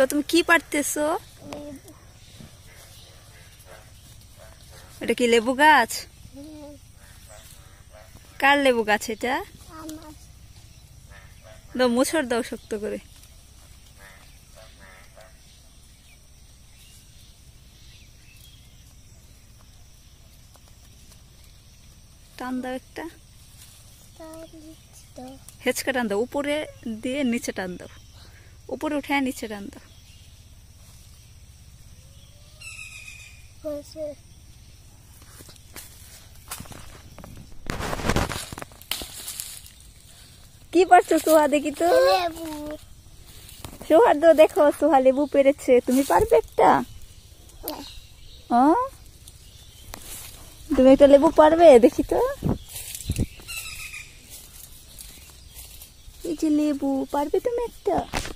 তো তুমি কি পারতেছো এটা কি লেবু গাছ কার লেবু গাছ এটা দাও মুছর দাও শক্ত করে টান দাও একটা হেঁচকা টান দাও উপরে দিয়ে নিচে টান দাও উপরে উঠে নিচে টান কি পারছো সোহা দেখি তো সোহার তো দেখো সোহা লেবু পেরেছে তুমি পারবে একটা হ্যাঁ। তুমি একটা লেবু পারবে দেখি তো এই যে লেবু পারবে তুমি একটা